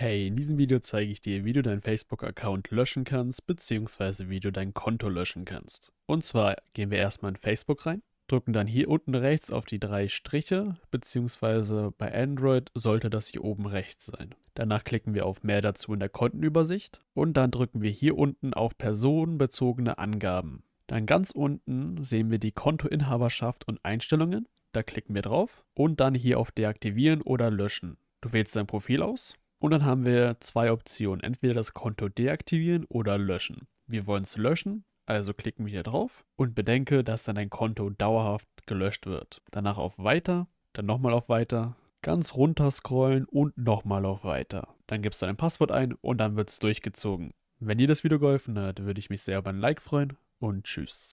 Hey, in diesem Video zeige ich dir, wie du deinen Facebook-Account löschen kannst, beziehungsweise wie du dein Konto löschen kannst. Und zwar gehen wir erstmal in Facebook rein, drücken dann hier unten rechts auf die drei Striche, beziehungsweise bei Android sollte das hier oben rechts sein. Danach klicken wir auf Mehr dazu in der Kontenübersicht und dann drücken wir hier unten auf personenbezogene Angaben. Dann ganz unten sehen wir die Kontoinhaberschaft und Einstellungen. Da klicken wir drauf und dann hier auf Deaktivieren oder Löschen. Du wählst dein Profil aus und dann haben wir zwei Optionen. Entweder das Konto deaktivieren oder löschen. Wir wollen es löschen, also klicken wir hier drauf und bedenke, dass dann dein Konto dauerhaft gelöscht wird. Danach auf Weiter, dann nochmal auf Weiter, ganz runter scrollen und nochmal auf Weiter. Dann gibst du dein Passwort ein und dann wird es durchgezogen. Wenn dir das Video geholfen hat, würde ich mich sehr über ein Like freuen und tschüss.